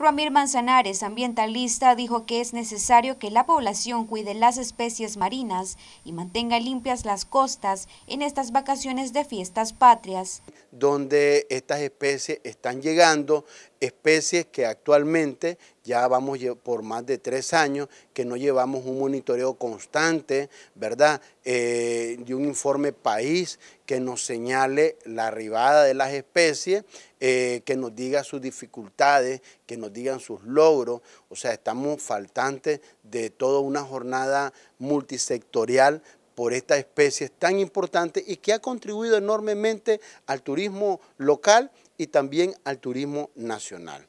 Ramir Manzanares, ambientalista, dijo que es necesario que la población cuide las especies marinas y mantenga limpias las costas en estas vacaciones de fiestas patrias. Donde estas especies están llegando, especies que actualmente ya vamos por más de tres años que no llevamos un monitoreo constante, ¿verdad? Eh, de un informe país que nos señale la arribada de las especies, eh, que nos diga sus dificultades, que nos digan sus logros. O sea, estamos faltantes de toda una jornada multisectorial por estas especies tan importantes y que ha contribuido enormemente al turismo local y también al turismo nacional.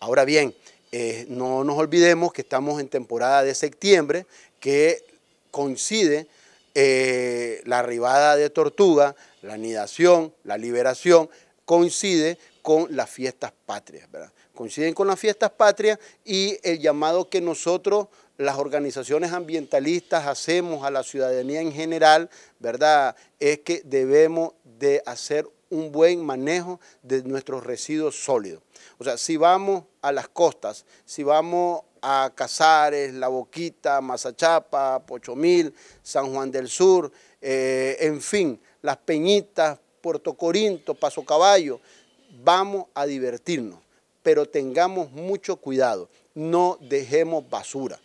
Ahora bien, eh, no nos olvidemos que estamos en temporada de septiembre, que coincide eh, la arribada de tortuga, la nidación, la liberación, coincide con las fiestas patrias, ¿verdad? Coinciden con las fiestas patrias y el llamado que nosotros, las organizaciones ambientalistas, hacemos a la ciudadanía en general, ¿verdad? Es que debemos de hacer un buen manejo de nuestros residuos sólidos. O sea, si vamos a las costas, si vamos a Casares, La Boquita, Mazachapa, Pochomil, San Juan del Sur, eh, en fin, Las Peñitas, Puerto Corinto, Paso Caballo, vamos a divertirnos, pero tengamos mucho cuidado, no dejemos basura.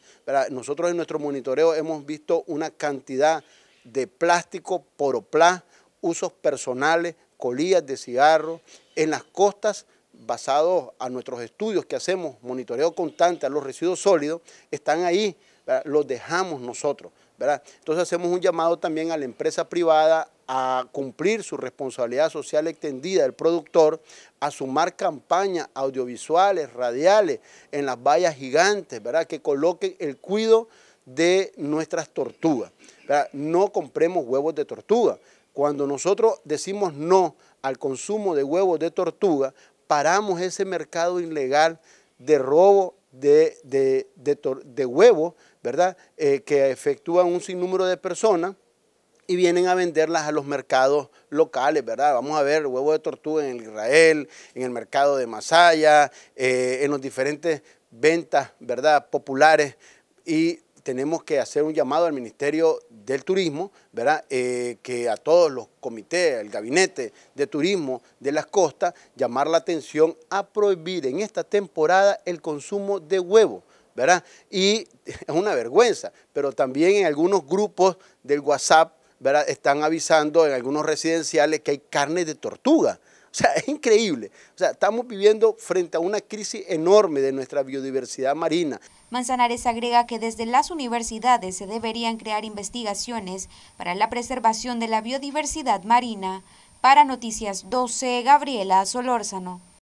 Nosotros en nuestro monitoreo hemos visto una cantidad de plástico, poropla, usos personales colillas de cigarro, en las costas, basados a nuestros estudios que hacemos, monitoreo constante a los residuos sólidos, están ahí, los dejamos nosotros. ¿verdad? Entonces hacemos un llamado también a la empresa privada a cumplir su responsabilidad social extendida del productor, a sumar campañas audiovisuales, radiales, en las vallas gigantes, ¿verdad? que coloquen el cuidado de nuestras tortugas. No compremos huevos de tortuga, cuando nosotros decimos no al consumo de huevos de tortuga, paramos ese mercado ilegal de robo de, huevos, ¿verdad? Eh, que efectúan un sinnúmero de personas y vienen a venderlas a los mercados locales, ¿verdad? Vamos a ver huevos de tortuga en Israel, en el mercado de Masaya, eh, en las diferentes ventas, ¿verdad? Populares y tenemos que hacer un llamado al Ministerio del Turismo, ¿verdad? Eh, que a todos los comités, al gabinete de turismo de las costas, llamar la atención a prohibir en esta temporada el consumo de huevo, ¿verdad? Y es una vergüenza, pero también en algunos grupos del WhatsApp ¿verdad? están avisando en algunos residenciales que hay carne de tortuga. O sea, es increíble. O sea, estamos viviendo frente a una crisis enorme de nuestra biodiversidad marina. Manzanares agrega que desde las universidades se deberían crear investigaciones para la preservación de la biodiversidad marina. Para Noticias 12, Gabriela Solórzano.